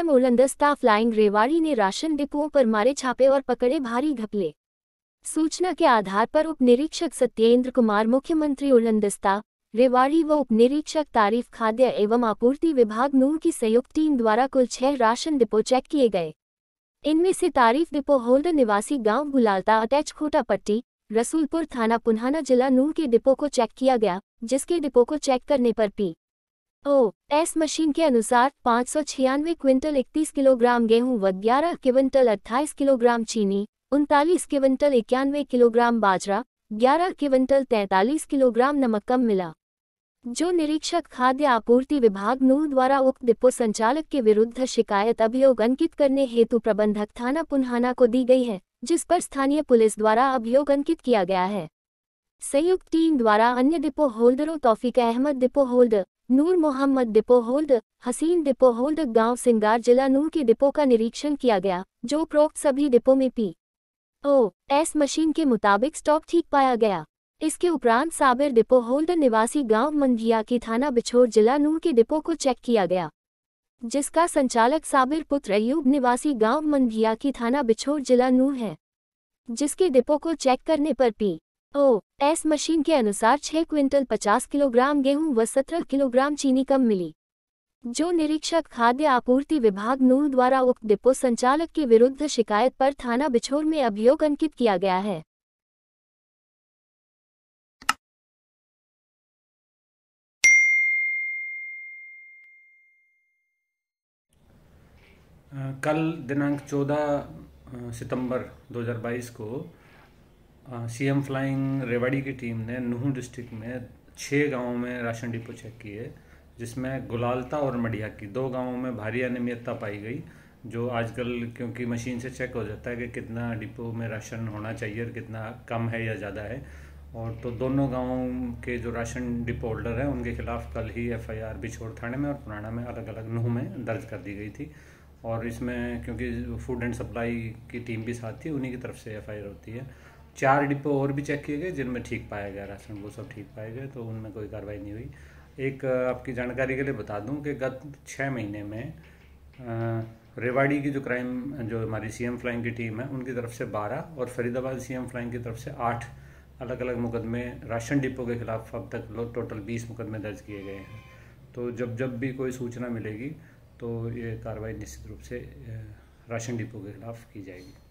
DM उलंदर staff line Rewari ने ration डिपुओं पर मारे छापे और पकड़े भारी घपले सूचना के आधार पर उप निरीक्षक सत्येंद्र कुमार मुख्यमंत्री उलंदर रेवाड़ी व उप निरीक्षक तारीफ खाद्य एवं आपूर्ति विभाग नूर की संयुक्त टीम द्वारा कुल छह राशन डिपो चेक किए गए इनमें से तारीफ डिपो होल्डर निवासी गांव गुलालता अटैच खोटा पट्टी रसूलपुर थाना पुन्हाना जिला नूर के डिपो को चेक किया गया जिसके डिपो को चेक करने पर पी ओ एस मशीन के अनुसार पाँच सौ छियानवे क्विंटल इकतीस किलोग्राम गेहूं व ग्यारह क्विंटल अट्ठाईस किलोग्राम चीनी उनतालीस क्विंटल इक्यानवे किलोग्राम बाजरा ग्यारह क्विंटल तैंतालीस किलोग्राम नमक कम मिला जो निरीक्षक खाद्य आपूर्ति विभाग नू द्वारा उक्त डिपो संचालक के विरुद्ध शिकायत अभियोग अंकित करने हेतु प्रबंधक थाना पुन्हाना को दी गई है जिस पर स्थानीय पुलिस द्वारा अभियोग अंकित किया गया है संयुक्त टीम द्वारा अन्य डिपो होल्डरों Taufiq Ahmed depot holder Noor Mohammad depot hold Haseen depot hold गांव सिंगार जिला नूर के डिपो का निरीक्षण किया गया जो प्रोक्त सभी डिपो में पी ओ एस मशीन के मुताबिक स्टॉक ठीक पाया गया इसके उपरांत साबिर डिपो होल्ड निवासी गांव मंदिया की थाना बिछोर जिला नूर के डिपो को चेक किया गया जिसका संचालक साबिर पुत्र अयूब निवासी गांव मंदिया की थाना बिछोर जिला नूर है जिसके डिपो को चेक करने पर पी ओ एस मशीन के अनुसार छह क्विंटल पचास किलोग्राम गेहूं व सत्रह किलोग्राम चीनी कम मिली जो निरीक्षक खाद्य आपूर्ति विभाग नूर द्वारा उक्त डिपो संचालक के विरुद्ध शिकायत पर थाना बिछोर में अभियोग अंकित किया गया है कल दिनांक 14 सितंबर 2022 को सीएम फ्लाइंग रेवाड़ी की टीम ने नूह डिस्ट्रिक्ट में छः गाँव में राशन डिपो चेक किए जिसमें गुलालता और मडिया की दो गाँवों में भारी अनियमितता पाई गई जो आजकल क्योंकि मशीन से चेक हो जाता है कि कितना डिपो में राशन होना चाहिए और कितना कम है या ज़्यादा है और तो दोनों गाँव के जो राशन डिपो होल्डर हैं उनके खिलाफ कल ही एफआईआर बिछोड़ थाने में और पुराना में अलग अलग नूह में दर्ज कर दी गई थी और इसमें क्योंकि फूड एंड सप्लाई की टीम भी साथ थी उन्हीं की तरफ से एफ होती है चार डिपो और भी चेक किए गए जिनमें ठीक पाया गया राशन वो सब ठीक पाए गए तो उनमें कोई कार्रवाई नहीं हुई एक आपकी जानकारी के लिए बता दूं कि गत छः महीने में रेवाड़ी की जो क्राइम जो हमारी सीएम फ्लाइंग की टीम है उनकी तरफ से 12 और फरीदाबाद सीएम फ्लाइंग की तरफ से 8 अलग अलग मुकदमे राशन डिपो के खिलाफ अब तक लोग टोटल 20 मुकदमे दर्ज किए गए हैं तो जब जब भी कोई सूचना मिलेगी तो ये कार्रवाई निश्चित रूप से राशन डिपो के खिलाफ की जाएगी